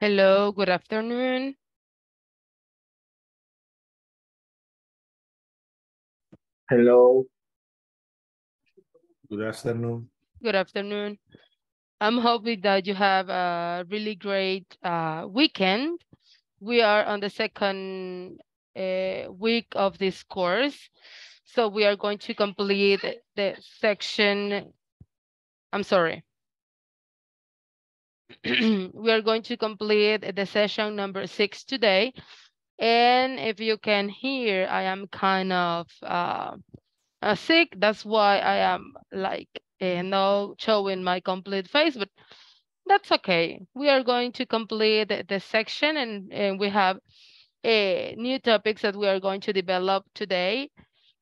Hello, good afternoon. Hello. Good afternoon. Good afternoon. I'm hoping that you have a really great uh, weekend. We are on the second uh, week of this course. So we are going to complete the section, I'm sorry, we are going to complete the session number six today. And if you can hear, I am kind of uh, uh sick. That's why I am like, you eh, showing my complete face, but that's okay. We are going to complete the, the section and, and we have uh, new topics that we are going to develop today.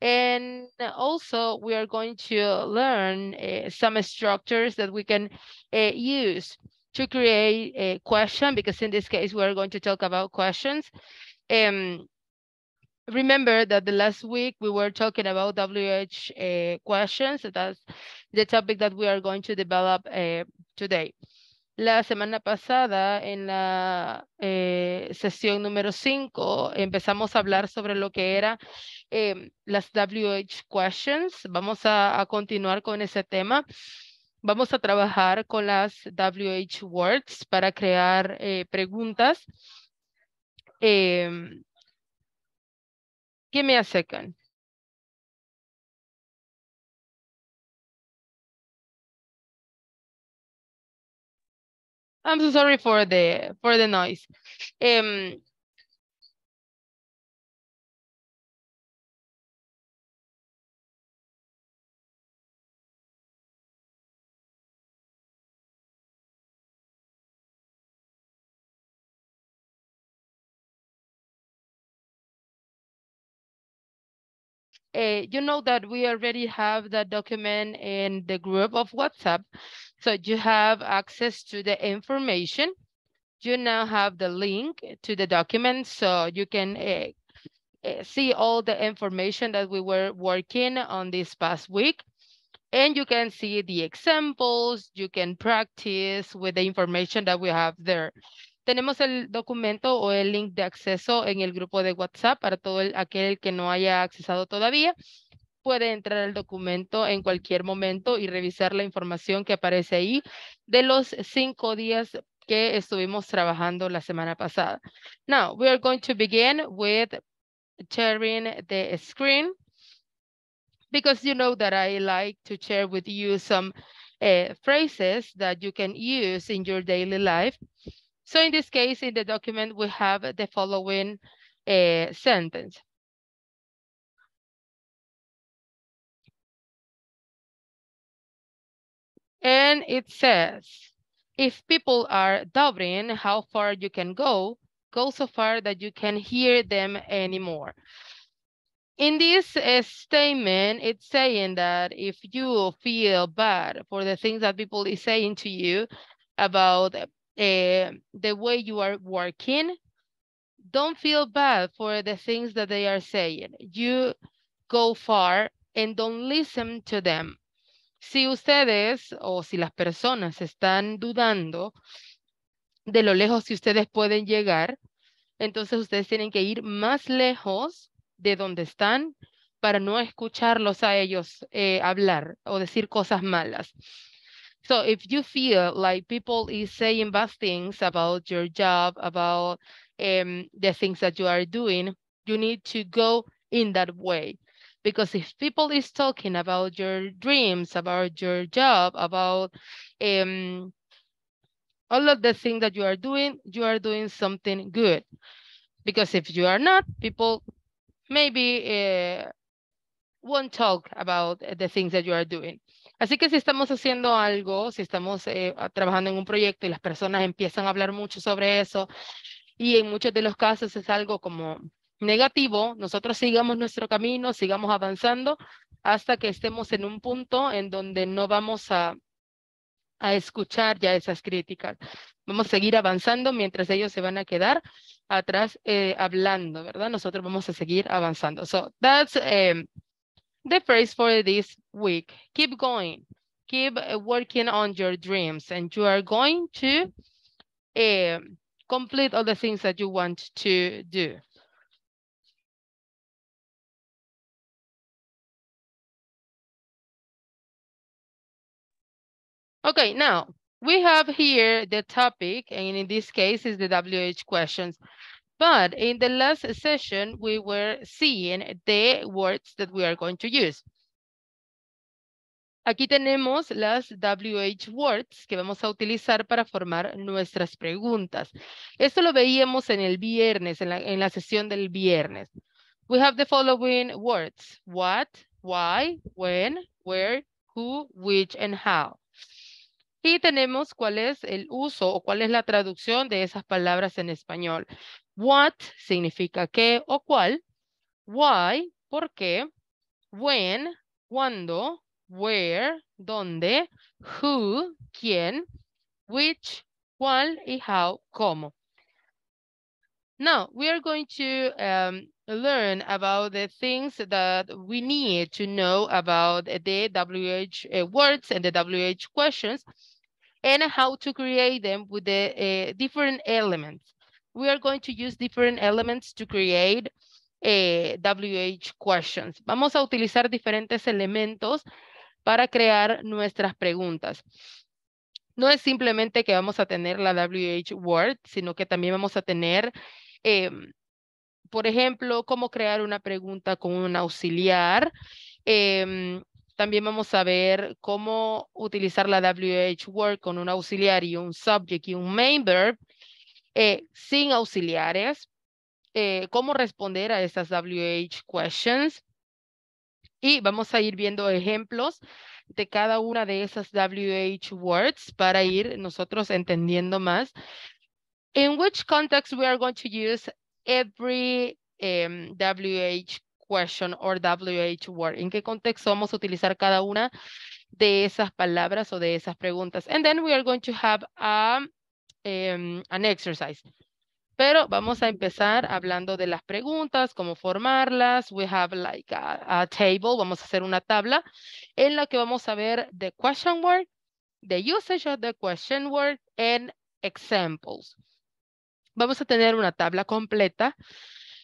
And also we are going to learn uh, some structures that we can uh, use to create a question, because in this case, we're going to talk about questions. Um, remember that the last week we were talking about WH uh, questions. So that's the topic that we are going to develop uh, today. La semana pasada, en la eh, sesión número 5, empezamos a hablar sobre lo que eran eh, las WH questions. Vamos a, a continuar con ese tema. Vamos a trabajar con las WH Words para crear eh, preguntas give em, me a second. I'm so sorry for the for the noise. Em, uh, you know that we already have the document in the group of WhatsApp. So you have access to the information. You now have the link to the document so you can uh, see all the information that we were working on this past week. And you can see the examples, you can practice with the information that we have there. Tenemos el documento o el link de acceso en el grupo de WhatsApp para todo aquel que no haya accesado todavía. Puede entrar al documento en cualquier momento y revisar la información que aparece ahí de los cinco días que estuvimos trabajando la semana pasada. Now, we are going to begin with sharing the screen because you know that I like to share with you some eh, phrases that you can use in your daily life. So in this case, in the document, we have the following uh, sentence. And it says, if people are doubting how far you can go, go so far that you can hear them anymore. In this uh, statement, it's saying that if you feel bad for the things that people is saying to you about Eh, the way you are working. Don't feel bad for the things that they are saying. You go far and don't listen to them. Si ustedes o si las personas están dudando de lo lejos que ustedes pueden llegar, entonces ustedes tienen que ir más lejos de donde están para no escucharlos a ellos eh, hablar o decir cosas malas. So if you feel like people is saying bad things about your job, about um, the things that you are doing, you need to go in that way. Because if people is talking about your dreams, about your job, about um, all of the things that you are doing, you are doing something good. Because if you are not, people maybe uh, won't talk about the things that you are doing. Así que si estamos haciendo algo, si estamos eh, trabajando en un proyecto y las personas empiezan a hablar mucho sobre eso, y en muchos de los casos es algo como negativo, nosotros sigamos nuestro camino, sigamos avanzando hasta que estemos en un punto en donde no vamos a, a escuchar ya esas críticas. Vamos a seguir avanzando mientras ellos se van a quedar atrás eh, hablando, ¿verdad? Nosotros vamos a seguir avanzando. So that's eh, The phrase for this week, keep going. Keep uh, working on your dreams and you are going to uh, complete all the things that you want to do. Okay, now we have here the topic, and in this case is the WH questions. But in the last session, we were seeing the words that we are going to use. Aquí tenemos las WH words que vamos a utilizar para formar nuestras preguntas. Esto lo veíamos en el viernes, en la, en la sesión del viernes. We have the following words. What, why, when, where, who, which, and how. Y tenemos cuál es el uso o cuál es la traducción de esas palabras en español. What significa qué o cuál. Why, por qué. When, cuándo. Where, dónde. Who, quién. Which, cuál y how, cómo. Now, we are going to um, learn about the things that we need to know about the WH uh, words and the WH questions and how to create them with the uh, different elements. we are going to use different elements to create WH eh, questions. Vamos a utilizar diferentes elementos para crear nuestras preguntas. No es simplemente que vamos a tener la WH word, sino que también vamos a tener, em, por ejemplo, cómo crear una pregunta con un auxiliar. Em, también vamos a ver cómo utilizar la WH word con un auxiliar y un subject y un main verb. Eh, sin auxiliares, eh, cómo responder a esas WH questions. Y vamos a ir viendo ejemplos de cada una de esas WH words para ir nosotros entendiendo más. In which context we are going to use every em, WH question or WH word. ¿En qué contexto vamos a utilizar cada una de esas palabras o de esas preguntas? And then we are going to have a Em, an exercise. Pero vamos a empezar hablando de las preguntas, cómo formarlas. We have like a, table, vamos a hacer una tabla en la que vamos a ver the question word, the usage of the question word and examples. Vamos a tener una tabla completa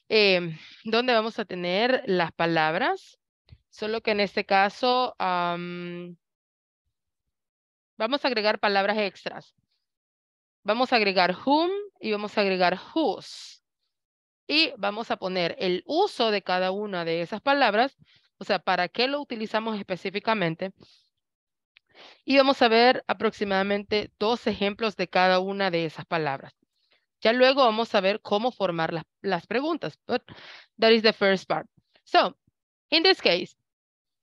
em, donde vamos a tener las palabras, solo que en este caso vamos a agregar palabras extras. Vamos a agregar whom y vamos a agregar whose. Y vamos a poner el uso de cada una de esas palabras, o sea, para qué lo utilizamos específicamente. Y vamos a ver aproximadamente dos ejemplos de cada una de esas palabras. Ya luego vamos a ver cómo formar las, preguntas. But that is the first part. So, in this case,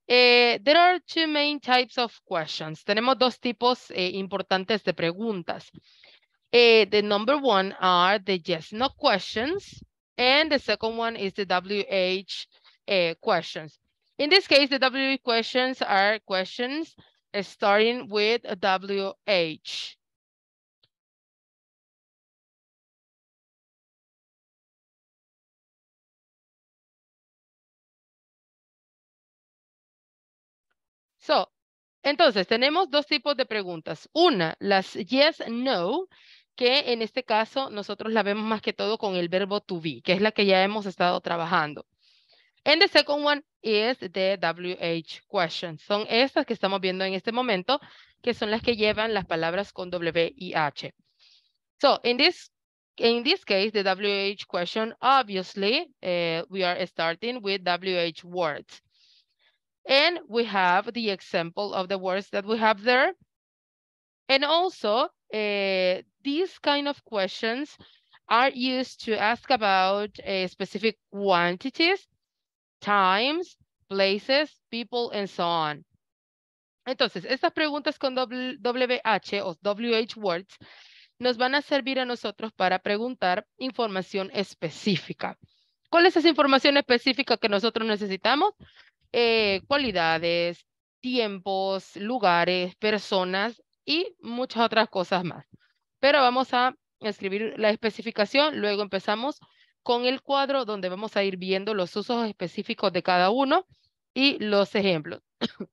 eh, there are two main types of questions. Tenemos dos tipos eh, importantes de preguntas. Uh, the number one are the yes, no questions. And the second one is the WH uh, eh, questions. In this case, the WH questions are questions eh, starting with WH. So, entonces, tenemos dos tipos de preguntas. Una, las yes, no, que en este caso nosotros la vemos más que todo con el verbo to be, que es la que ya hemos estado trabajando. And the second one is the WH question. Son estas que estamos viendo en este momento, que son las que llevan las palabras con W y H. So, in this in this case, the WH question, obviously, eh, we are starting with WH words. And we have the example of the words that we have there. And also, eh, kind of questions are used to ask about eh, specific quantities, times, places, people, and so on. Entonces, estas preguntas con WH o WH words nos van a servir a nosotros para preguntar información específica. ¿Cuál es esa información específica que nosotros necesitamos? Eh, cualidades, tiempos, lugares, personas y muchas otras cosas más. Pero vamos a escribir la especificación, luego empezamos con el cuadro donde vamos a ir viendo los usos específicos de cada uno y los ejemplos.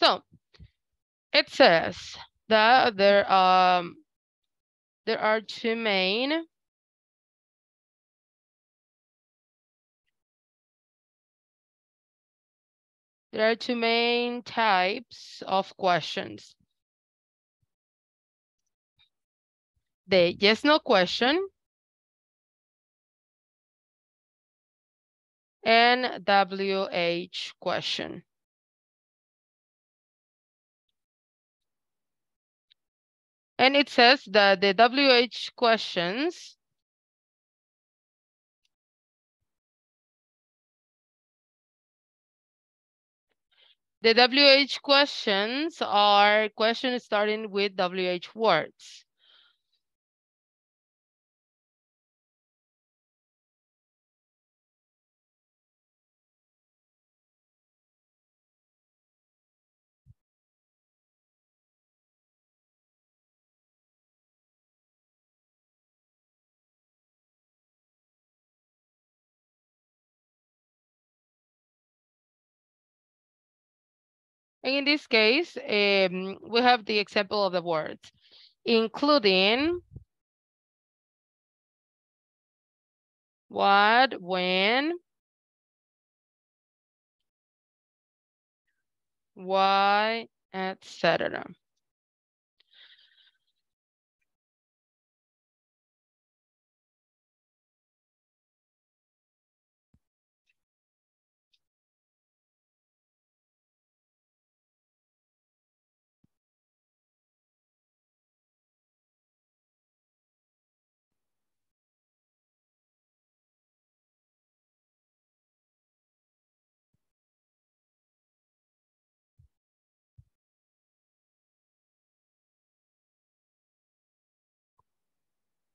so, it says that there, are um, there are two main There are two main types of questions. the yes, no question. And WH question. And it says that the WH questions The WH questions are questions starting with WH words. And in this case, um, we have the example of the words, including what, when, why, etc.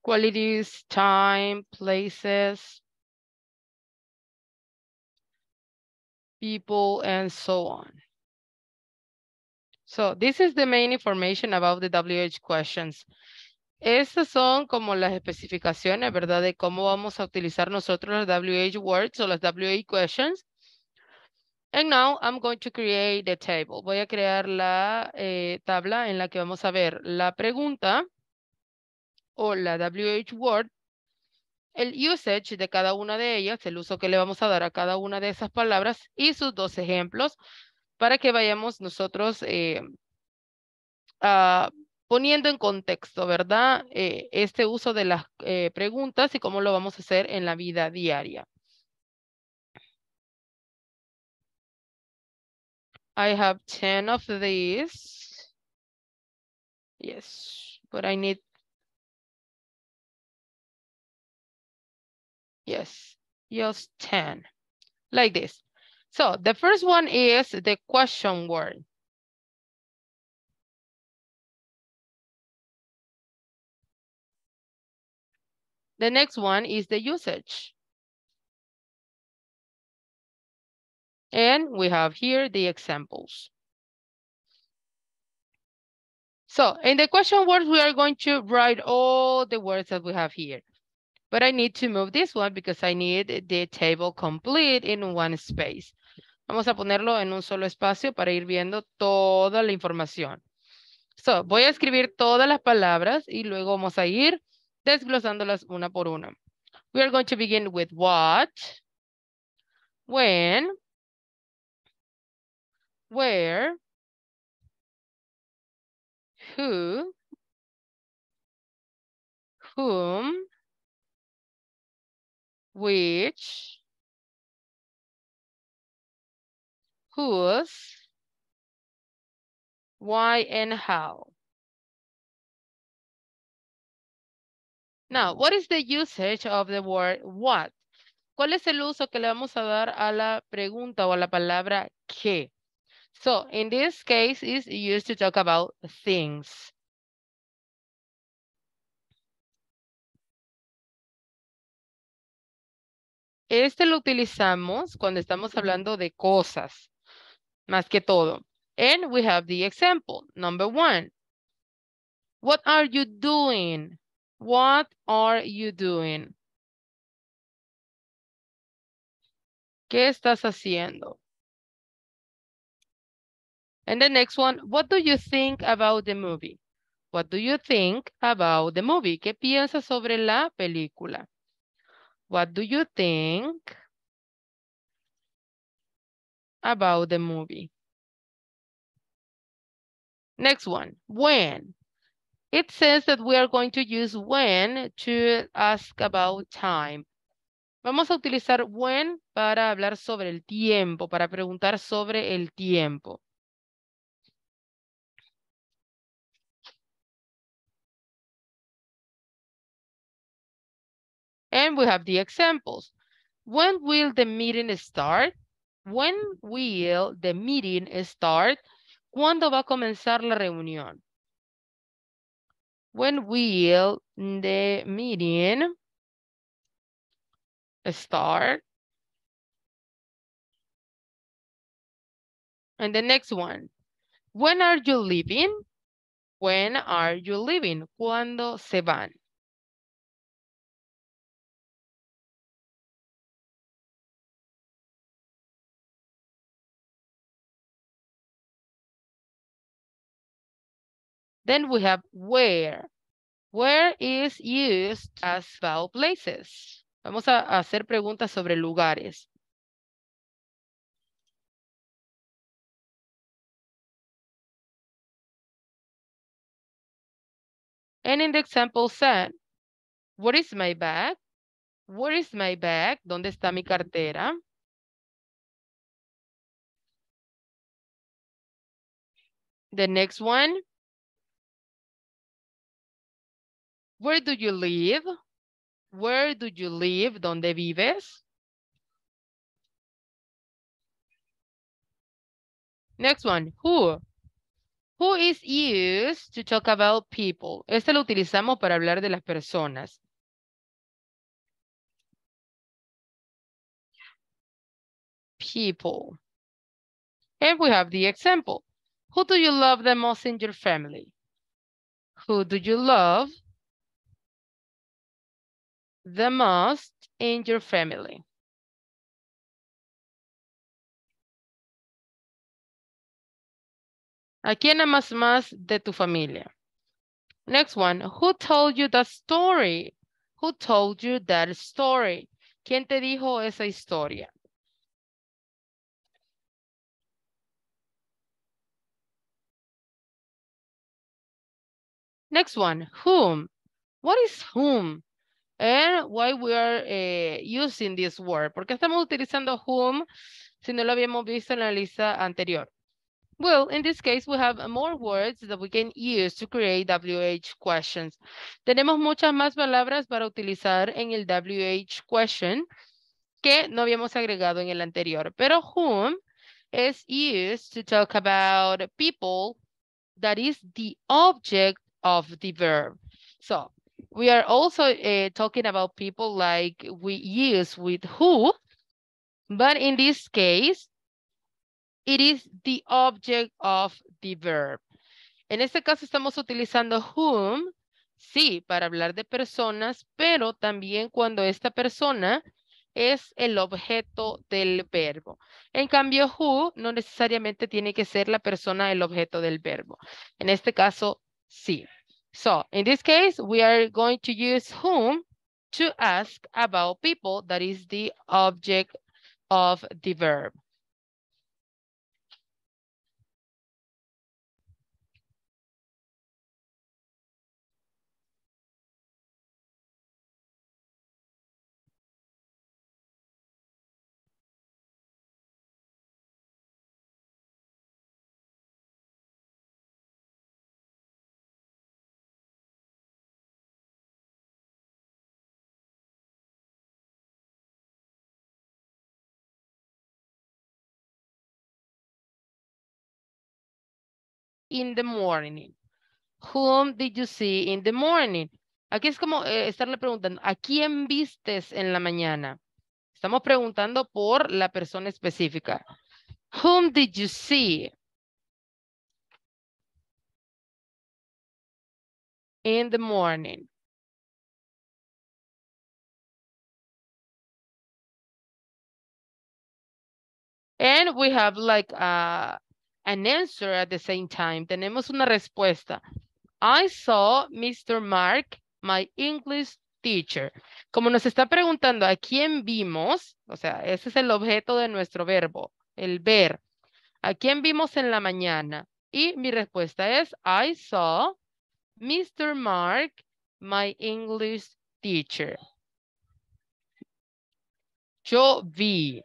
qualities, time, places, people, and so on. So this is the main information about the WH questions. Estas son como las especificaciones, ¿verdad? De cómo vamos a utilizar nosotros las WH words o las WH questions. And now I'm going to create the table. Voy a crear la eh, tabla en la que vamos a ver la pregunta, o la WH word, el usage de cada una de ellas, el uso que le vamos a dar a cada una de esas palabras y sus dos ejemplos para que vayamos nosotros eh, poniendo en contexto, ¿verdad? Eh, este uso de las eh, preguntas y cómo lo vamos a hacer en la vida diaria. I have 10 of these. Yes, but I need Yes, just 10, like this. So the first one is the question word. The next one is the usage. And we have here the examples. So in the question words, we are going to write all the words that we have here. but I need to move this one because I need the table complete in one space. Vamos a ponerlo en un solo espacio para ir viendo toda la información. So, voy a escribir todas las palabras y luego vamos a ir desglosándolas una por una. We are going to begin with what, when, where, who, whom, which, whose, why, and how. Now, what is the usage of the word what? ¿Cuál es el uso que le vamos a dar a la pregunta o a la palabra que? So, in this case, it's used to talk about things. Este lo utilizamos cuando estamos hablando de cosas, más que todo. And we have the example. Number one. What are you doing? What are you doing? ¿Qué estás haciendo? And the next one, what do you think about the movie? What do you think about the movie? ¿Qué piensas sobre la película? What do you think about the movie? Next one, when. It says that we are going to use when to ask about time. Vamos a utilizar when para hablar sobre el tiempo, para preguntar sobre el tiempo. And we have the examples. When will the meeting start? When will the meeting start? ¿Cuándo va a comenzar la reunión? When will the meeting start? And the next one, when are you leaving? When are you leaving? ¿Cuándo se van? Then we have where. Where is used as vowel places. Vamos a hacer preguntas sobre lugares. And in the example said, what is my bag? Where is my bag? ¿Dónde está mi cartera? The next one, Where do you live? Where do you live? ¿Dónde vives? Next one, who. Who is used to talk about people? Este lo utilizamos para hablar de las personas. People. And we have the example. Who do you love the most in your family? Who do you love the most in your family? ¿A quién amas más de tu familia? Next one, who told you that story? Who told you that story? ¿Quién te dijo esa historia? Next one, whom? What is whom? and why we are eh, using this word. ¿Por qué estamos utilizando whom si no lo habíamos visto en la lista anterior? Well, in this case, we have more words that we can use to create WH questions. Tenemos muchas más palabras para utilizar en el WH question que no habíamos agregado en el anterior. Pero whom is used to talk about people that is the object of the verb. So We are also eh, talking about people like we use with who, but in this case, it is the object of the verb. En este caso estamos utilizando whom, sí, para hablar de personas, pero también cuando esta persona es el objeto del verbo. En cambio, who no necesariamente tiene que ser la persona el objeto del verbo. En este caso, sí. So in this case, we are going to use whom to ask about people, that is the object of the verb. in the morning? Whom did you see in the morning? Aquí es como eh, estarle preguntando, ¿a quién vistes en la mañana? Estamos preguntando por la persona específica. Whom did you see? In the morning. And we have like a, an answer at the same time. Tenemos una respuesta. I saw Mr. Mark, my English teacher. Como nos está preguntando a quién vimos, o sea, ese es el objeto de nuestro verbo, el ver. ¿A quién vimos en la mañana? Y mi respuesta es, I saw Mr. Mark, my English teacher. Yo vi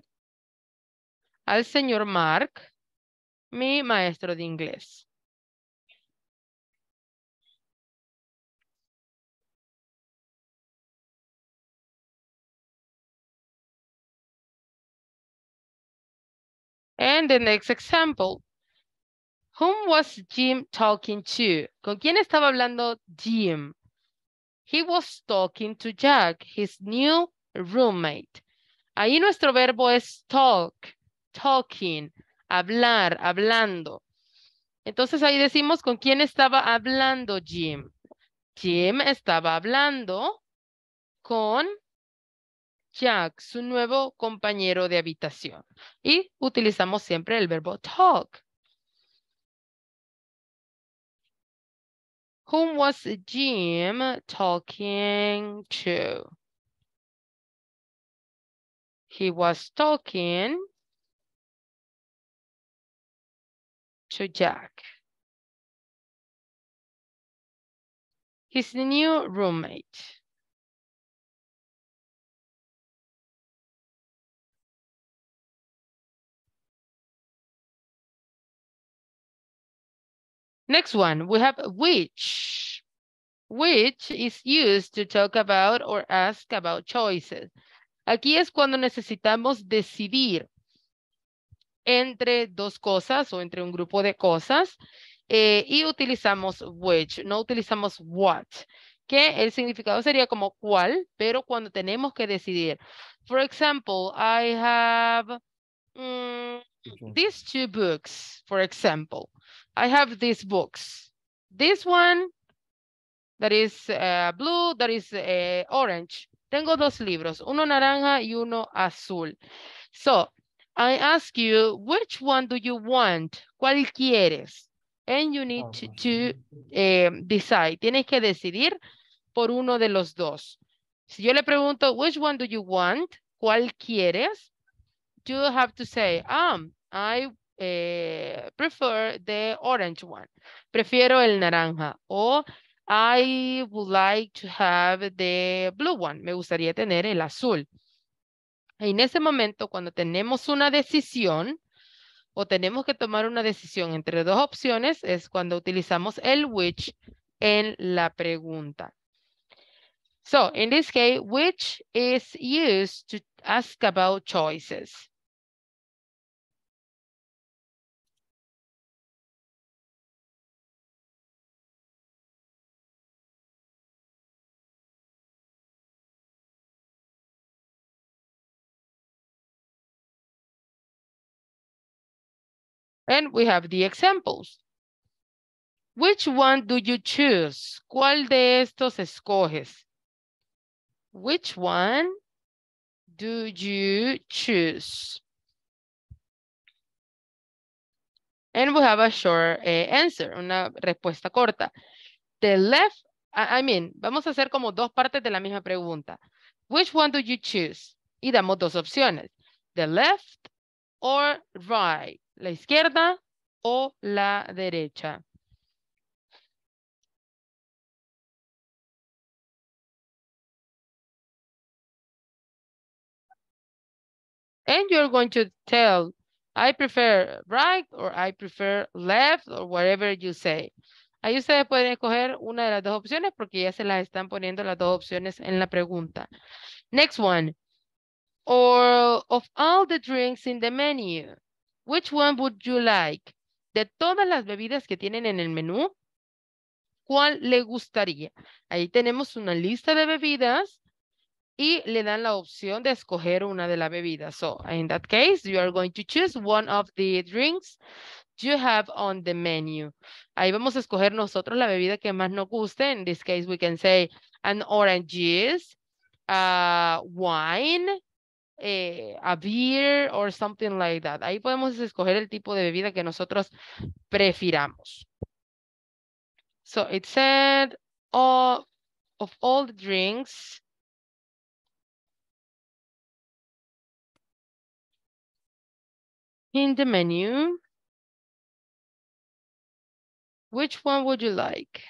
al señor Mark, mi maestro de inglés. And the next example. Whom was Jim talking to? ¿Con quién estaba hablando Jim? He was talking to Jack, his new roommate. Ahí nuestro verbo es talk, talking hablar, hablando. Entonces ahí decimos con quién estaba hablando Jim. Jim estaba hablando con Jack, su nuevo compañero de habitación. Y utilizamos siempre el verbo talk. Whom was Jim talking to? He was talking to Jack. the new roommate. Next one, we have which. Which is used to talk about or ask about choices. Aquí es cuando necesitamos decidir. entre dos cosas o entre un grupo de cosas eh, y utilizamos which, no utilizamos what, que el significado sería como cuál, pero cuando tenemos que decidir. For example, I have mm, these two books, for example. I have these books. This one that is uh, blue, that is uh, orange. Tengo dos libros, uno naranja y uno azul. So, I ask you, which one do you want? ¿Cuál quieres? And you need to, eh, decide. Tienes que decidir por uno de los dos. Si yo le pregunto, which one do you want? ¿Cuál quieres? You have to say, um, I eh, prefer the orange one. Prefiero el naranja. O I would like to have the blue one. Me gustaría tener el azul. En ese momento, cuando tenemos una decisión o tenemos que tomar una decisión entre dos opciones, es cuando utilizamos el which en la pregunta. So, in this case, which is used to ask about choices. And we have the examples. Which one do you choose? ¿Cuál de estos escoges? Which one do you choose? And we have a short uh, answer, una respuesta corta. The left, I mean, vamos a hacer como dos partes de la misma pregunta. Which one do you choose? Y damos dos opciones. The left or right. la izquierda o la derecha. And you're going to tell, I prefer right or I prefer left or whatever you say. Ahí ustedes pueden escoger una de las dos opciones porque ya se las están poniendo las dos opciones en la pregunta. Next one. Or of all the drinks in the menu. Which one would you like? De todas las bebidas que tienen en el menú, ¿cuál le gustaría? Ahí tenemos una lista de bebidas y le dan la opción de escoger una de las bebidas. So, in that case, you are going to choose one of the drinks you have on the menu. Ahí vamos a escoger nosotros la bebida que más nos guste. In this case, we can say an orange juice, uh, wine, eh, a beer or something like that. Ahí podemos escoger el tipo de bebida que nosotros prefiramos. So it said all of all the drinks in the menu, which one would you like?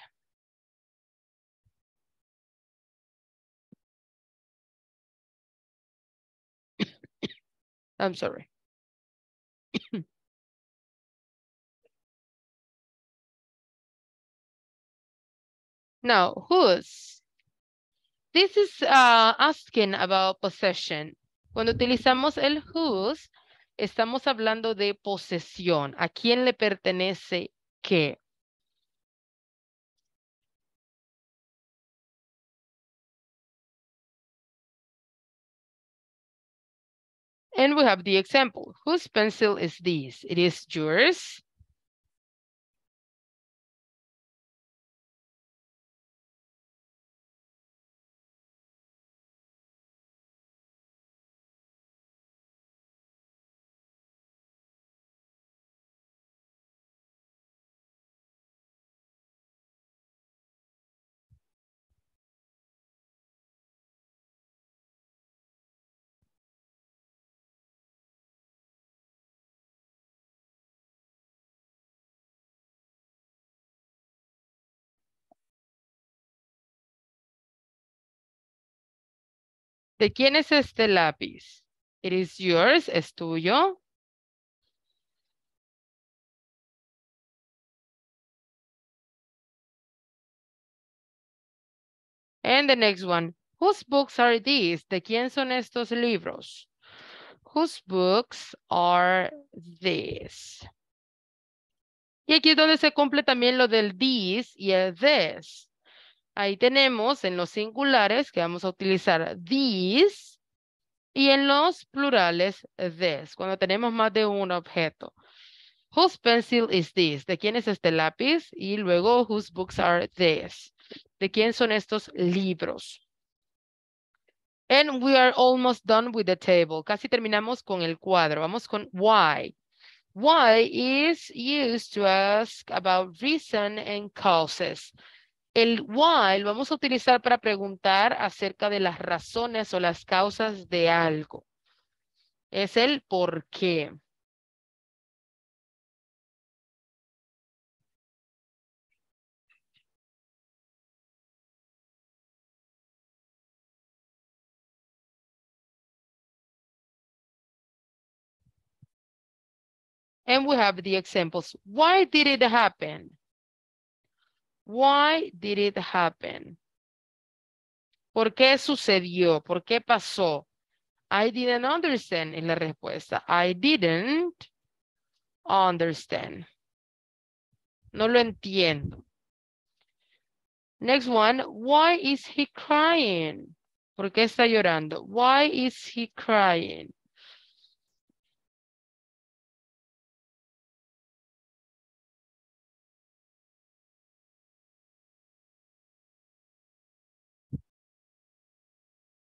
I'm sorry. now, whose? This is uh, asking about possession. Cuando utilizamos el whose, estamos hablando de posesión. ¿A quién le pertenece qué? And we have the example. Whose pencil is this? It is yours. ¿De quién es este lápiz? It is yours, es tuyo. And the next one. Whose books are these? ¿De quién son estos libros? Whose books are these? Y aquí es donde se cumple también lo del this y el this. Ahí tenemos en los singulares que vamos a utilizar these y en los plurales this, cuando tenemos más de un objeto. Whose pencil is this? ¿De quién es este lápiz? Y luego, whose books are these? ¿De quién son estos libros? And we are almost done with the table. Casi terminamos con el cuadro. Vamos con why. Why is used to ask about reason and causes. El why lo vamos a utilizar para preguntar acerca de las razones o las causas de algo. Es el por qué. And we have the examples. Why did it happen? Why did it happen? ¿Por qué sucedió? ¿Por qué pasó? I didn't understand en la respuesta. I didn't understand. No lo entiendo. Next one, why is he crying? ¿Por qué está llorando? Why is he crying?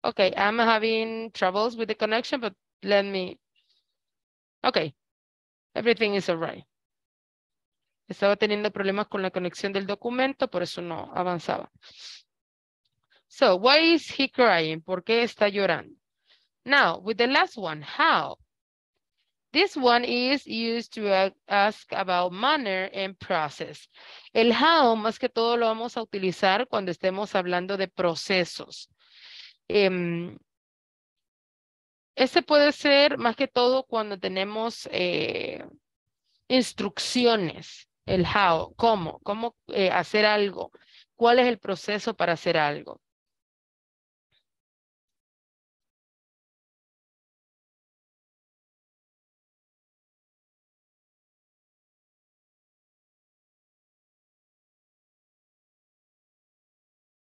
Okay, I'm having troubles with the connection, but let me, okay, everything is all right. Estaba teniendo problemas con la conexión del documento, por eso no avanzaba. So, why is he crying? ¿Por qué está llorando? Now, with the last one, how? This one is used to ask about manner and process. El how, más que todo, lo vamos a utilizar cuando estemos hablando de procesos. Em, ese puede ser más que todo cuando tenemos eh, instrucciones, el how, cómo, cómo eh, hacer algo, cuál es el proceso para hacer algo.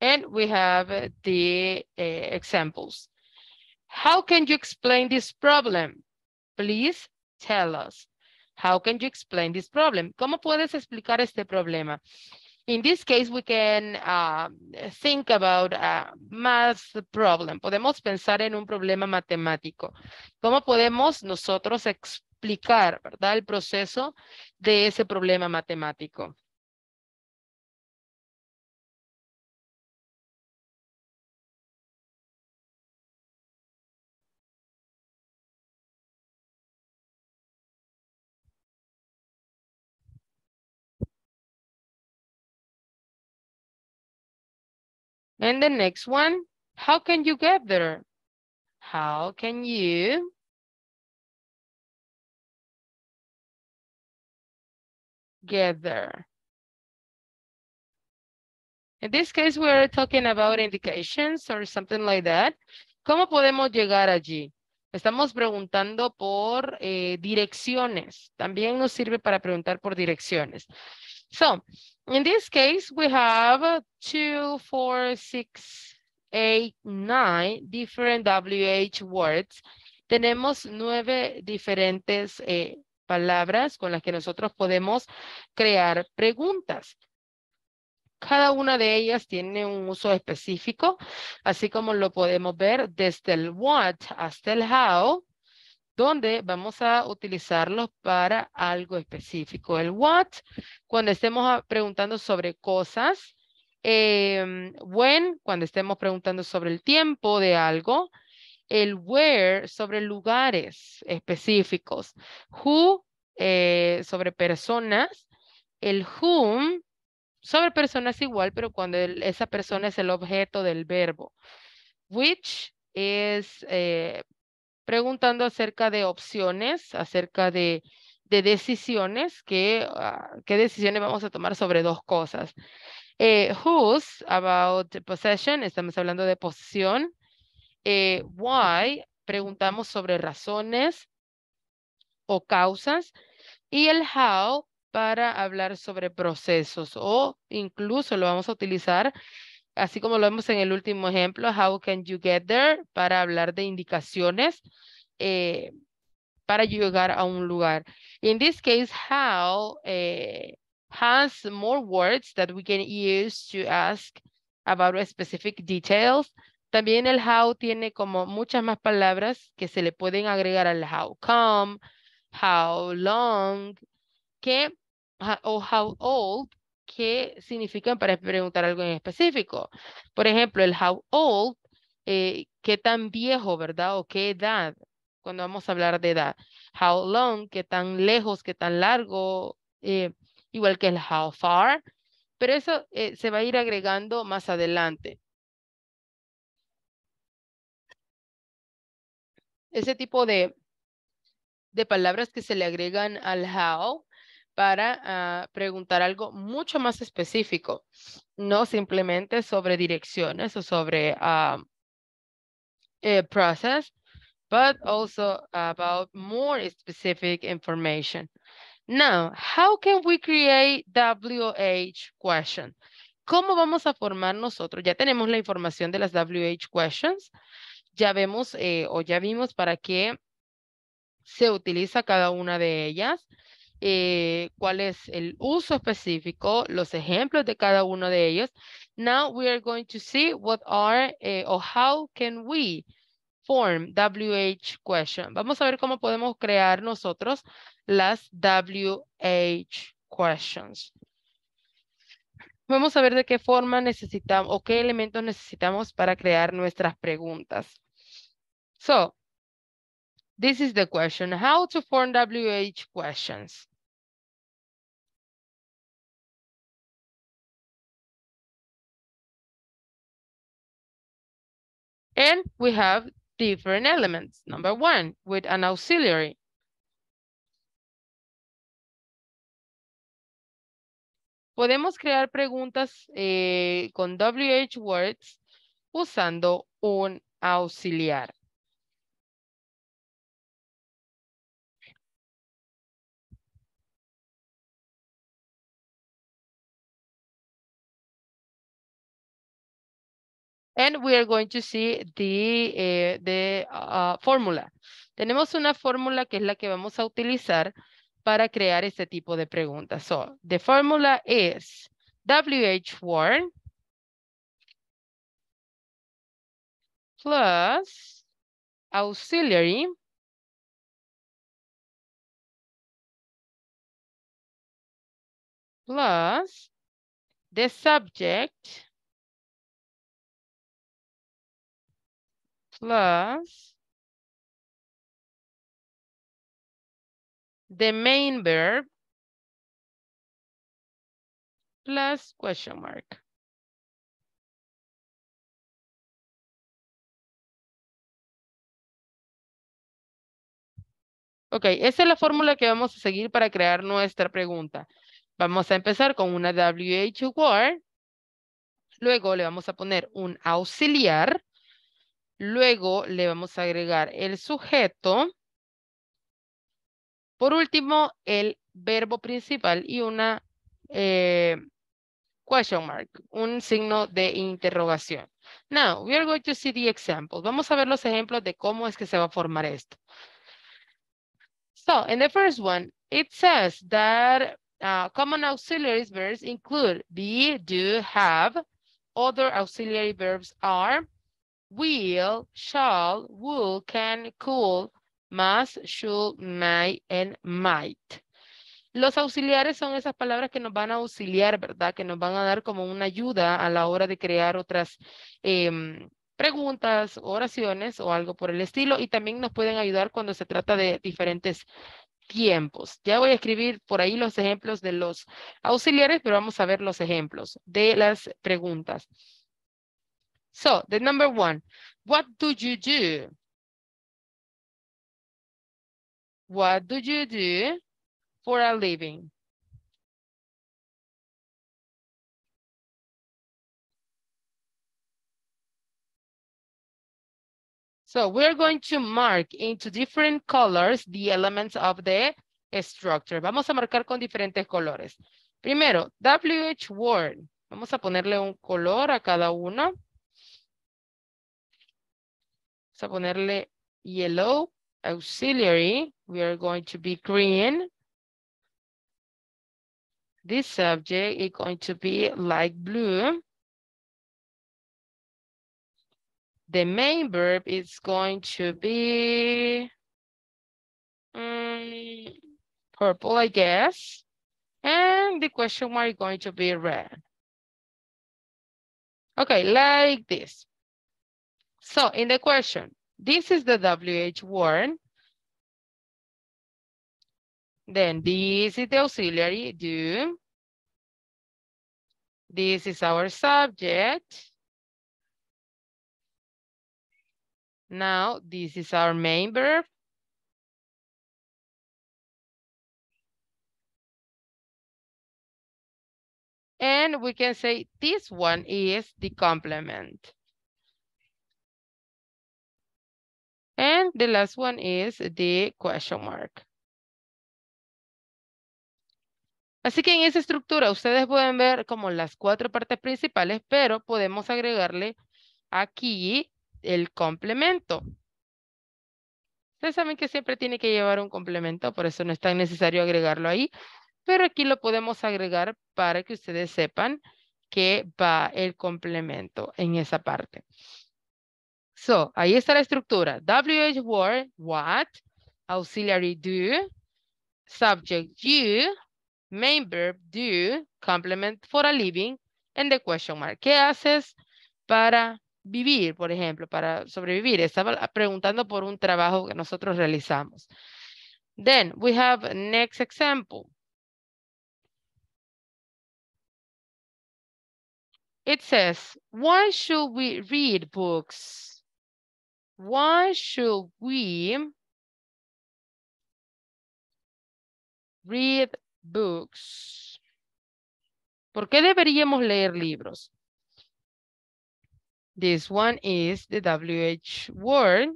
And we have the uh, examples. How can you explain this problem? Please tell us. How can you explain this problem? ¿Cómo puedes explicar este problema? In this case, we can uh, think about a math problem. Podemos pensar en un problema matemático. ¿Cómo podemos nosotros explicar ¿verdad? el proceso de ese problema matemático? And the next one, how can you get there? How can you get there? In this case, we're talking about indications or something like that. ¿Cómo podemos llegar allí? Estamos preguntando por eh, direcciones. También nos sirve para preguntar por direcciones. So, In this case, we have two, four, six, eight, nine different WH words. Tenemos nueve diferentes eh, palabras con las que nosotros podemos crear preguntas. Cada una de ellas tiene un uso específico, así como lo podemos ver desde el what hasta el how, donde vamos a utilizarlos para algo específico. El what, cuando estemos ah, preguntando sobre cosas. Em, when, cuando estemos preguntando sobre el tiempo de algo. El where, sobre lugares específicos. Who, eh, sobre personas. El whom, sobre personas igual, pero cuando esa persona es el objeto del verbo. Which, is... Eh, preguntando acerca de opciones, acerca de, decisiones, que, ah, qué decisiones vamos a tomar sobre dos cosas. Eh, whose, about possession, estamos hablando de posesión. Eh, why, preguntamos sobre razones o causas. Y el how, para hablar sobre procesos o incluso lo vamos a utilizar así como lo vemos en el último ejemplo, how can you get there, para hablar de indicaciones eh, para llegar a un lugar. In this case, how eh, has more words that we can use to ask about specific details. También el how tiene como muchas más palabras que se le pueden agregar al how come, how long, qué o how old, ¿Qué significan para preguntar algo en específico. Por ejemplo, el how old, eh, qué tan viejo, ¿verdad? O qué edad, cuando vamos a hablar de edad. How long, qué tan lejos, qué tan largo, eh, igual que el how far. Pero eso eh, se va a ir agregando más adelante. Ese tipo de, de palabras que se le agregan al how para ah, preguntar algo mucho más específico, no simplemente sobre direcciones o sobre procesos, ah, eh, process, but also about more specific information. Now, how can we create WH questions? ¿Cómo vamos a formar nosotros? Ya tenemos la información de las WH questions. Ya vemos eh, o ya vimos para qué se utiliza cada una de ellas. Eh, cuál es el uso específico, los ejemplos de cada uno de ellos. Now we are going to see what are eh, or how can we form WH questions. Vamos a ver cómo podemos crear nosotros las WH questions. Vamos a ver de qué forma necesitamos o qué elementos necesitamos para crear nuestras preguntas. So, this is the question. How to form WH questions. And we have different elements. Number one, with an auxiliary. Podemos crear preguntas eh, con WH words usando un auxiliar. and we are going to see the, eh, the uh, formula. Tenemos una fórmula que es la que vamos a utilizar para crear este tipo de preguntas. So, the formula is WH word plus auxiliary plus the subject plus the main verb plus question mark. Ok, esa es la fórmula que vamos a seguir para crear nuestra pregunta. Vamos a empezar con una WH word. Luego le vamos a poner un auxiliar. Luego le vamos a agregar el sujeto. Por último, el verbo principal y una eh, question mark, un signo de interrogación. Now, we are going to see the examples. Vamos a ver los ejemplos de cómo es que se va a formar esto. So, in the first one, it says that uh, common auxiliary verbs include be, do, have. Other auxiliary verbs are will, shall, will, can, could, must, should, may, and might. Los auxiliares son esas palabras que nos van a auxiliar, ¿verdad? Que nos van a dar como una ayuda a la hora de crear otras em, preguntas, oraciones o algo por el estilo. Y también nos pueden ayudar cuando se trata de diferentes tiempos. Ya voy a escribir por ahí los ejemplos de los auxiliares, pero vamos a ver los ejemplos de las preguntas. So the number one, what do you do? What do you do for a living? So we're going to mark into different colors the elements of the structure. Vamos a marcar con diferentes colores. Primero, WH word. Vamos a ponerle un color a cada uno a ponerle yellow auxiliary. We are going to be green. This subject is going to be light blue. The main verb is going to be um, purple, I guess. And the question mark is going to be red. Okay, like this. So in the question, this is the WH word. Then this is the auxiliary do. This is our subject. Now this is our main verb. And we can say this one is the complement. And the last one is the question mark. Así que en esa estructura ustedes pueden ver como las cuatro partes principales, pero podemos agregarle aquí el complemento. Ustedes saben que siempre tiene que llevar un complemento, por eso no es tan necesario agregarlo ahí, pero aquí lo podemos agregar para que ustedes sepan que va el complemento en esa parte. So, ahí está la estructura. WH word, what, auxiliary do, subject you, main verb do, complement for a living, and the question mark. ¿Qué haces para vivir, por ejemplo, para sobrevivir? Estaba preguntando por un trabajo que nosotros realizamos. Then we have next example. It says, why should we read books? why should we read books? ¿Por qué deberíamos leer libros? This one is the WH word.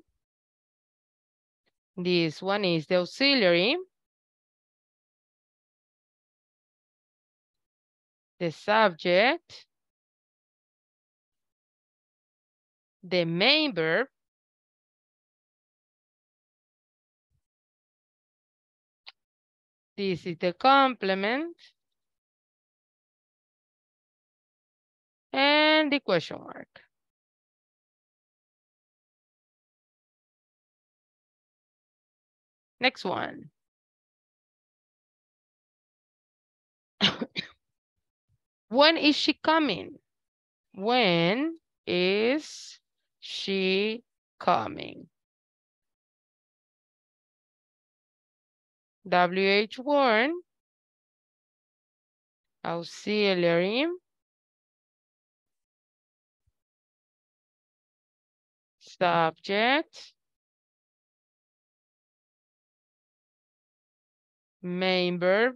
This one is the auxiliary. The subject. The main verb. This is the complement. And the question mark. Next one. when is she coming? When is she coming? WH Warren, auxiliary, subject, main verb,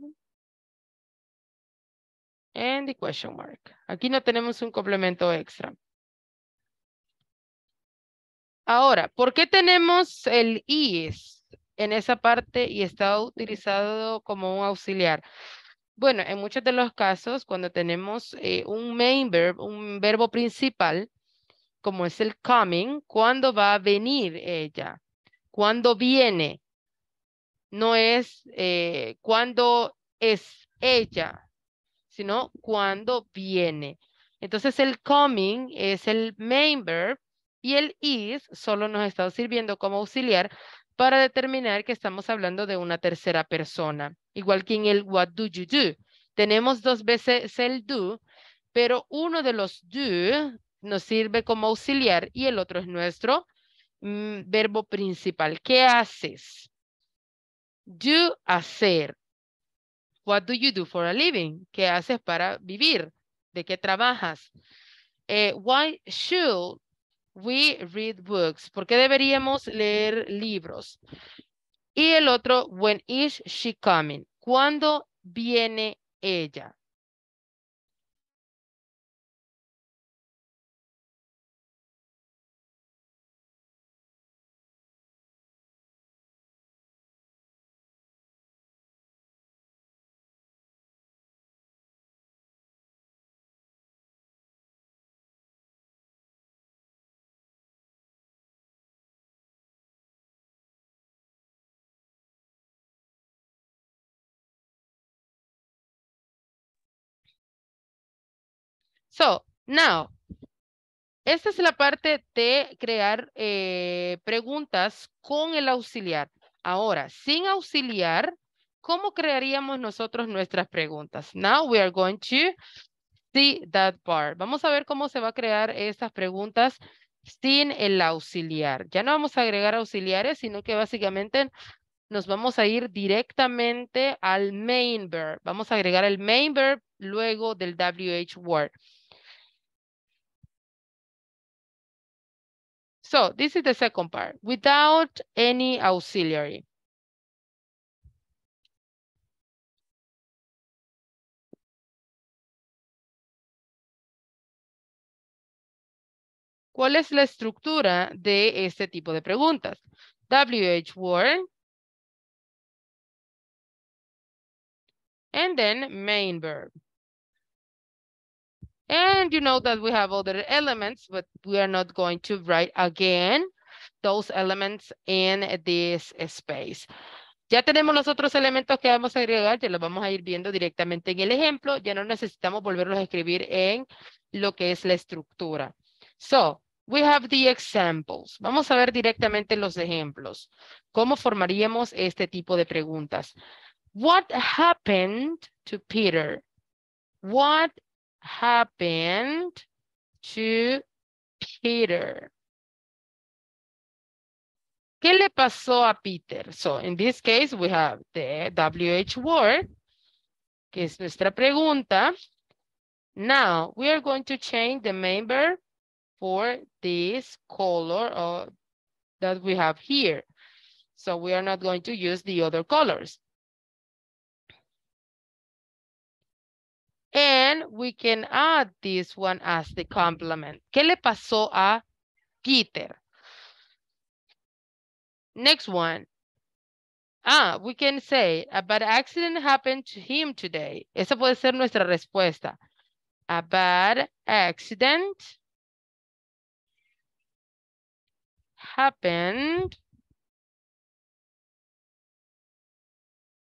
and the question mark. Aquí no tenemos un complemento extra. Ahora, ¿por qué tenemos el is? en esa parte y está utilizado como un auxiliar. Bueno, en muchos de los casos, cuando tenemos eh, un main verb, un verbo principal, como es el coming, ¿cuándo va a venir ella? cuando viene? No es eh, cuando es ella, sino cuando viene. Entonces el coming es el main verb y el is solo nos está sirviendo como auxiliar para determinar que estamos hablando de una tercera persona. Igual que en el what do you do. Tenemos dos veces el do, pero uno de los do nos sirve como auxiliar y el otro es nuestro mm, verbo principal. ¿Qué haces? Do, hacer. What do you do for a living? ¿Qué haces para vivir? ¿De qué trabajas? Eh, why should We read books. ¿Por qué deberíamos leer libros? Y el otro, when is she coming? ¿Cuándo viene ella? So, now, esta es la parte de crear eh, preguntas con el auxiliar. Ahora, sin auxiliar, ¿cómo crearíamos nosotros nuestras preguntas? Now we are going to see that part. Vamos a ver cómo se va a crear estas preguntas sin el auxiliar. Ya no vamos a agregar auxiliares, sino que básicamente nos vamos a ir directamente al main verb. Vamos a agregar el main verb luego del WH word. So this is the second part, without any auxiliary. ¿Cuál es la estructura de este tipo de preguntas? WH word. And then main verb. And you know that we have other elements, but we are not going to write again those elements in this space. Ya tenemos los otros elementos que vamos a agregar, ya los vamos a ir viendo directamente en el ejemplo, ya no necesitamos volverlos a escribir en lo que es la estructura. So, we have the examples. Vamos a ver directamente los ejemplos. ¿Cómo formaríamos este tipo de preguntas? What happened to Peter? What happened to Peter? ¿Qué le pasó a Peter? So in this case we have the WH word, que es nuestra pregunta. Now we are going to change the member for this color that we have here. So we are not going to use the other colors. And we can add this one as the complement. ¿Qué le pasó a Peter? Next one. Ah, we can say, a bad accident happened to him today. Esa puede ser nuestra respuesta. A bad accident happened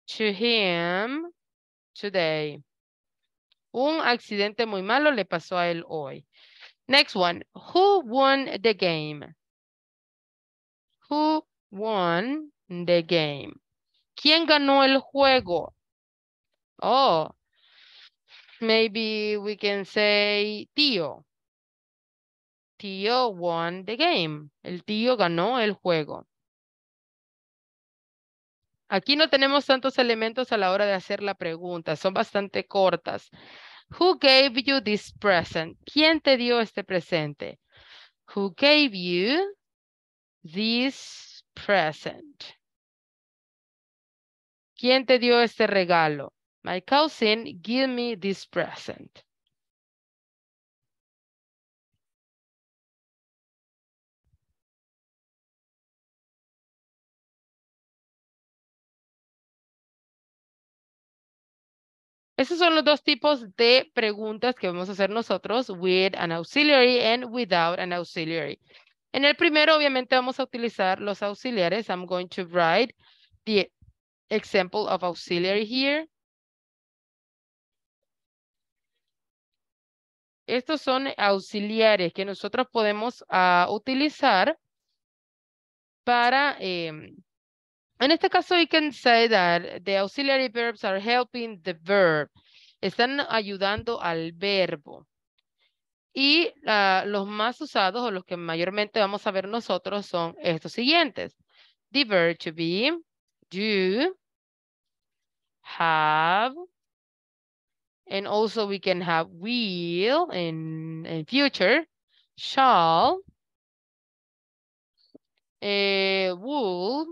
to him today. Un accidente muy malo le pasó a él hoy. Next one. Who won the game? Who won the game? ¿Quién ganó el juego? Oh, maybe we can say tío. Tío won the game. El tío ganó el juego. Aquí no tenemos tantos elementos a la hora de hacer la pregunta, son bastante cortas. Who gave you this present? ¿Quién te dio este presente? Who gave you this present? ¿Quién te dio este regalo? My cousin gave me this present. Esos son los dos tipos de preguntas que vamos a hacer nosotros, with an auxiliary and without an auxiliary. En el primero, obviamente, vamos a utilizar los auxiliares. I'm going to write the example of auxiliary here. Estos son auxiliares que nosotros podemos ah, utilizar para em, en este caso, we can say that the auxiliary verbs are helping the verb. Están ayudando al verbo. Y ah, los más usados o los que mayormente vamos a ver nosotros son estos siguientes. The verb to be, do, have, and also we can have will in, in future, shall, eh, will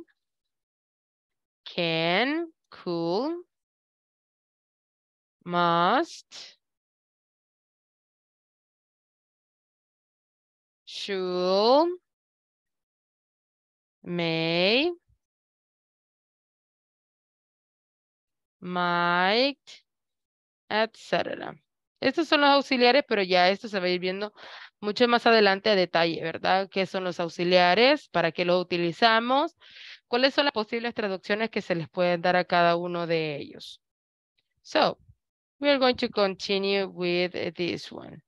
can, cool, must, should, may, might, etc. Estos son los auxiliares, pero ya esto se va a ir viendo mucho más adelante a detalle, ¿verdad? ¿Qué son los auxiliares? ¿Para qué los utilizamos? ¿Cuáles son las posibles traducciones que se les pueden dar a cada uno de ellos? So, we are going to continue with this one.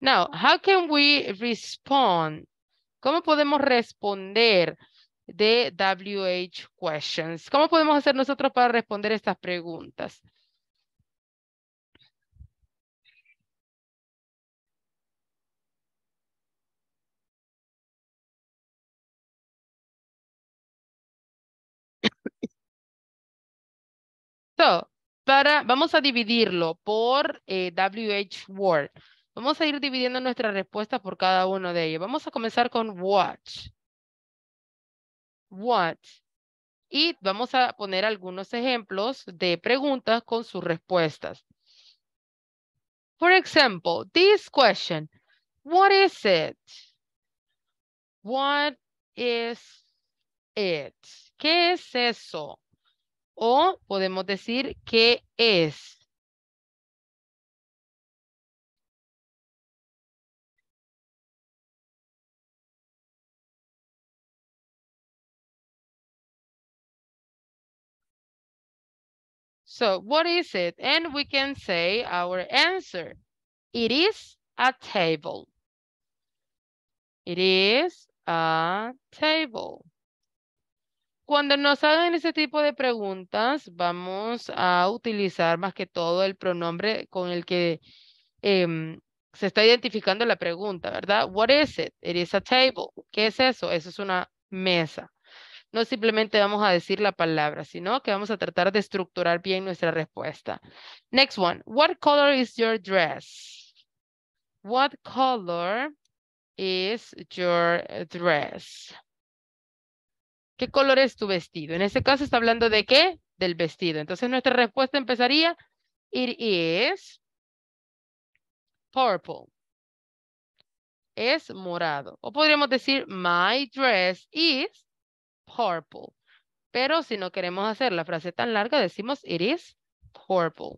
Now, how can we respond? ¿Cómo podemos responder de WH questions? ¿Cómo podemos hacer nosotros para responder estas preguntas? para, vamos a dividirlo por WH eh, word. Vamos a ir dividiendo nuestras respuestas por cada uno de ellos. Vamos a comenzar con what what Y vamos a poner algunos ejemplos de preguntas con sus respuestas. For example, this question. What is it? What is it? ¿Qué es eso? o podemos decir que es. So what is it? And we can say our answer. It is a table. It is a table. Cuando nos hagan ese tipo de preguntas, vamos a utilizar más que todo el pronombre con el que em, se está identificando la pregunta, ¿verdad? What is it? It is a table. ¿Qué es eso? Eso es una mesa. No simplemente vamos a decir la palabra, sino que vamos a tratar de estructurar bien nuestra respuesta. Next one. What color is your dress? What color is your dress? ¿Qué color es tu vestido? En este caso está hablando de qué? Del vestido. Entonces nuestra respuesta empezaría, it is purple. Es morado. O podríamos decir, my dress is purple. Pero si no queremos hacer la frase tan larga, decimos, it is purple.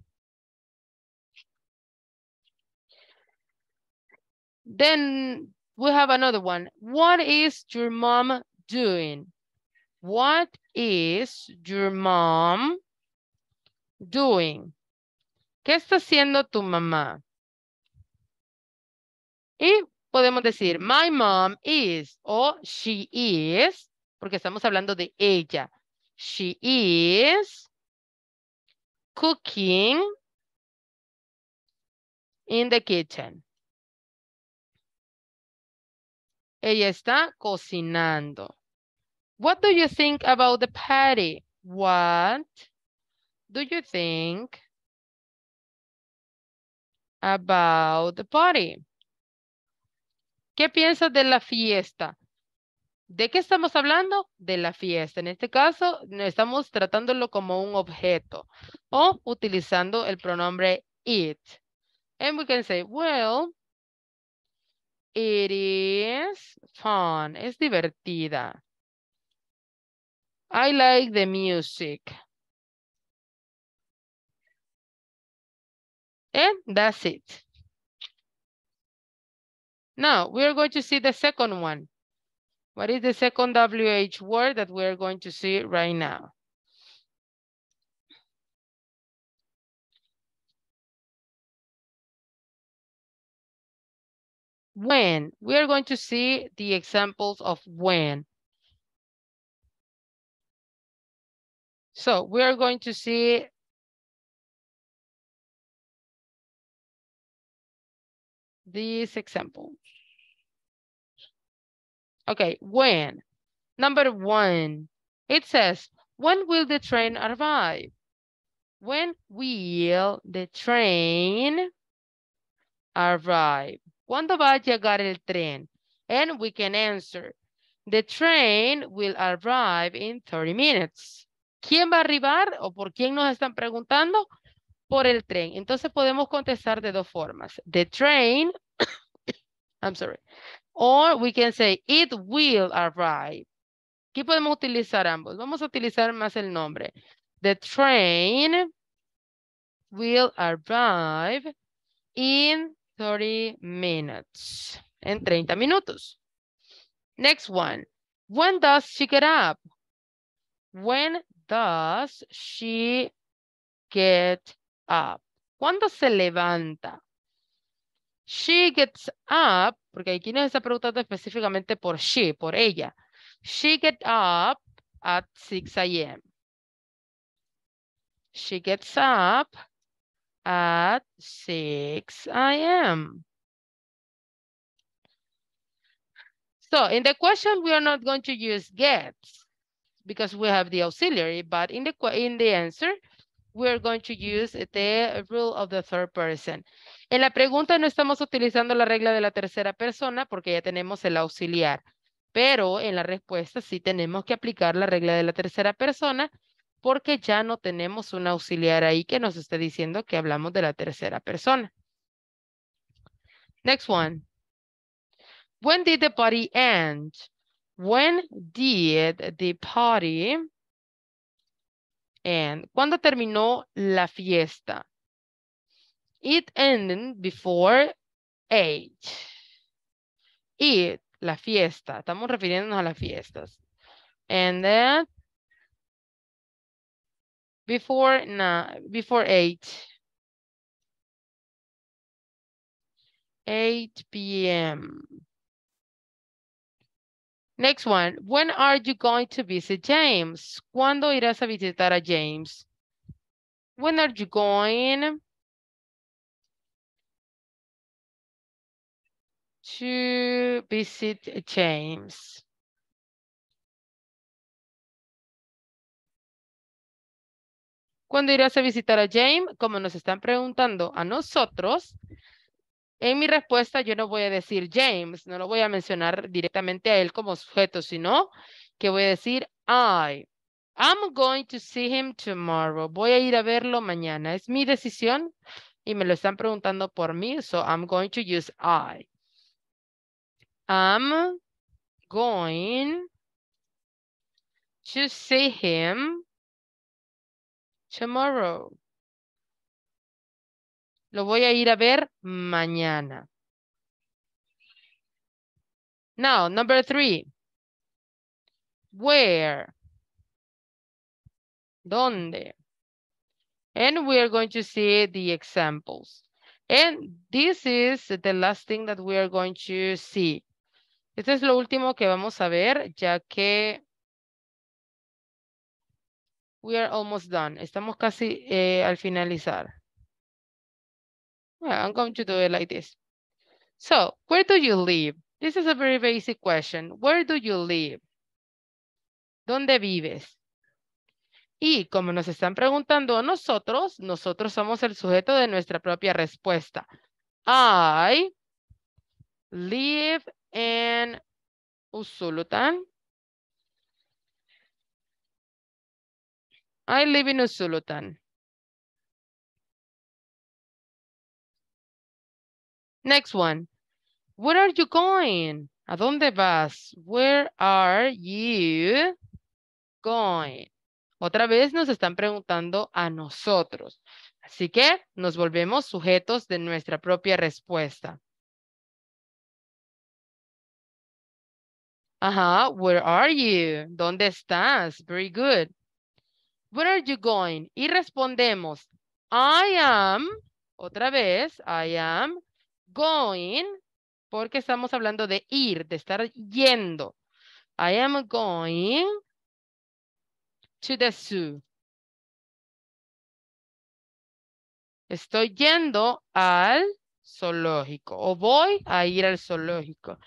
Then we have another one. What is your mom doing? What is your mom doing? ¿Qué está haciendo tu mamá? Y podemos decir, my mom is o she is, porque estamos hablando de ella. She is cooking in the kitchen. Ella está cocinando. What do you think about the party? What do you think about the party? ¿Qué piensas de la fiesta? ¿De qué estamos hablando? De la fiesta. En este caso, estamos tratándolo como un objeto o utilizando el pronombre it. And we can say, well, it is fun. Es divertida. I like the music. And that's it. Now, we're going to see the second one. What is the second WH word that we're going to see right now? When. We are going to see the examples of when. So we are going to see this example. Okay, when. Number one, it says, when will the train arrive? When will the train arrive? ¿Cuándo va a llegar el tren? And we can answer, the train will arrive in 30 minutes. ¿Quién va a arribar o por quién nos están preguntando? Por el tren. Entonces podemos contestar de dos formas. The train, I'm sorry. Or we can say, it will arrive. Aquí podemos utilizar ambos. Vamos a utilizar más el nombre. The train will arrive in 30 minutes. En 30 minutos. Next one. When does she get up? When Does she get up. ¿Cuándo se levanta? She gets up, porque aquí nos está preguntando específicamente por she, por ella. She get up at 6 a.m. She gets up at 6 a.m. So in the question, we are not going to use gets. because we have the auxiliary, but in the, in the answer, going to use the rule of the third person. En la pregunta no estamos utilizando la regla de la tercera persona porque ya tenemos el auxiliar, pero en la respuesta sí tenemos que aplicar la regla de la tercera persona porque ya no tenemos un auxiliar ahí que nos esté diciendo que hablamos de la tercera persona. Next one. When did the party end? When did the party end? ¿Cuándo terminó la fiesta? It ended before eight. It, la fiesta. Estamos refiriéndonos a las fiestas. And that before, nah, before eight. 8 p.m. Next one, when are you going to visit James? ¿Cuándo irás a visitar a James? When are you going to visit James? ¿Cuándo irás a visitar a James? Como nos están preguntando a nosotros, En mi respuesta yo no voy a decir James, no lo voy a mencionar directamente a él como sujeto, sino que voy a decir I. I'm going to see him tomorrow. Voy a ir a verlo mañana. Es mi decisión y me lo están preguntando por mí, so I'm going to use I. I'm going to see him tomorrow. Lo voy a ir a ver mañana. Now, number three. Where? ¿Dónde? And we are going to see the examples. And this is the last thing that we are going to see. Este es lo último que vamos a ver, ya que we are almost done. Estamos casi eh, al finalizar. I'm going to do it like this. So where do you live? This is a very basic question. Where do you live? ¿Dónde vives? Y como nos están preguntando a nosotros, nosotros somos el sujeto de nuestra propia respuesta. I live in Usulután. I live in Usulután. Next one. Where are you going? ¿A dónde vas? Where are you going? Otra vez nos están preguntando a nosotros. Así que nos volvemos sujetos de nuestra propia respuesta. Ajá, where are you? ¿Dónde estás? Very good. Where are you going? Y respondemos, I am, otra vez, I am going, porque estamos hablando de ir, de estar yendo. I am going to the zoo. Estoy yendo al zoológico o voy a ir al zoológico.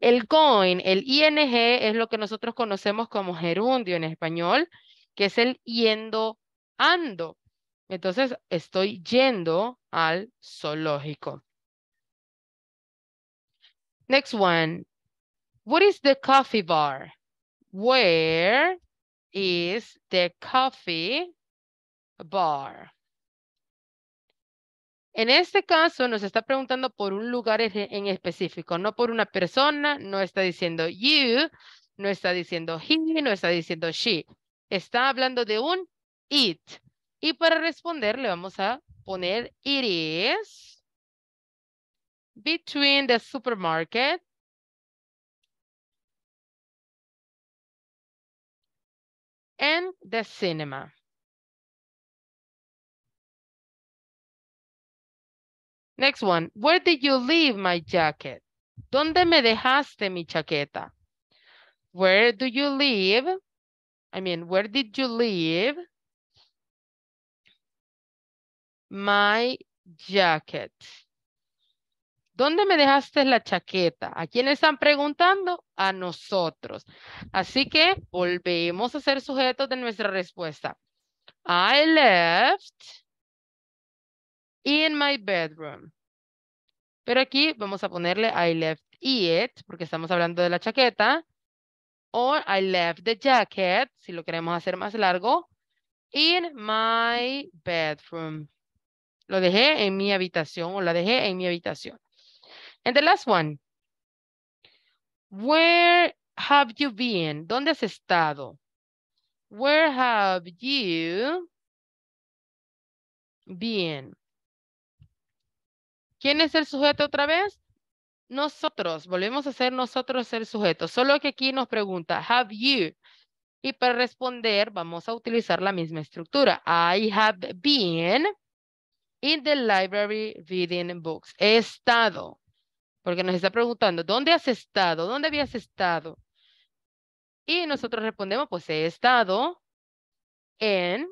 El going, el ing es lo que nosotros conocemos como gerundio en español, que es el yendo, ando. Entonces, estoy yendo al zoológico. Next one. What is the coffee bar? Where is the coffee bar? En este caso nos está preguntando por un lugar en específico, no por una persona, no está diciendo you, no está diciendo he, no está diciendo she. Está hablando de un it. Y para responder le vamos a poner it is between the supermarket and the cinema. Next one. Where did you leave my jacket? ¿Dónde me dejaste mi chaqueta? Where do you live? I mean, where did you leave my jacket? ¿Dónde me dejaste la chaqueta? ¿A quién están preguntando? A nosotros. Así que volvemos a ser sujetos de nuestra respuesta. I left in my bedroom. Pero aquí vamos a ponerle I left it, porque estamos hablando de la chaqueta. O I left the jacket, si lo queremos hacer más largo. In my bedroom. Lo dejé en mi habitación o la dejé en mi habitación. And the last one. Where have you been? ¿Dónde has estado? Where have you been? ¿Quién es el sujeto otra vez? Nosotros. Volvemos a ser nosotros el sujeto. Solo que aquí nos pregunta, have you? Y para responder vamos a utilizar la misma estructura. I have been in the library reading books. He estado porque nos está preguntando, ¿dónde has estado? ¿Dónde habías estado? Y nosotros respondemos, pues he estado en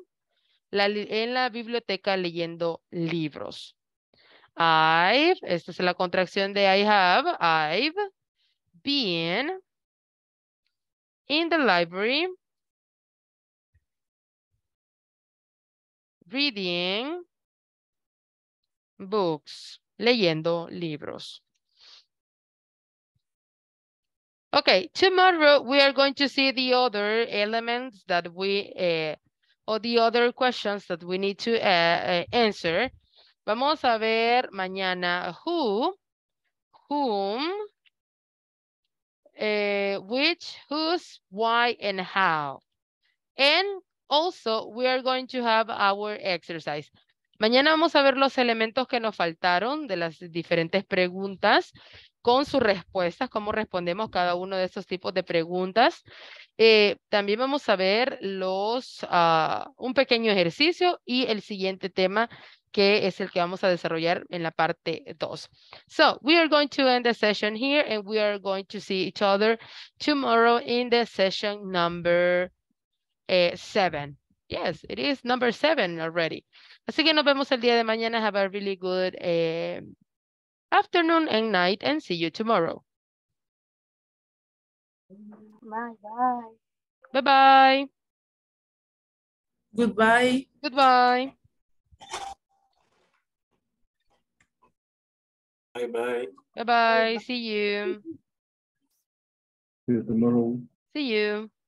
la, en la biblioteca leyendo libros. I've, esta es la contracción de I have, I've been in the library reading books, leyendo libros. Okay, tomorrow we are going to see the other elements that we, uh, or the other questions that we need to uh, answer. Vamos a ver mañana who, whom, uh, which, whose, why, and how. And also, we are going to have our exercise. Mañana vamos a ver los elementos que nos faltaron de las diferentes preguntas con sus respuestas, cómo respondemos cada uno de estos tipos de preguntas. Eh, también vamos a ver los, ah, un pequeño ejercicio y el siguiente tema que es el que vamos a desarrollar en la parte 2. So, we are going to end the session here and we are going to see each other tomorrow in the session number 7. Eh, yes, it is number 7 already. Así que nos vemos el día de mañana. Have a really good eh, afternoon and night and see you tomorrow. Bye-bye. Bye-bye. Goodbye. Goodbye. Bye-bye. Bye-bye. See you. See you tomorrow. See you.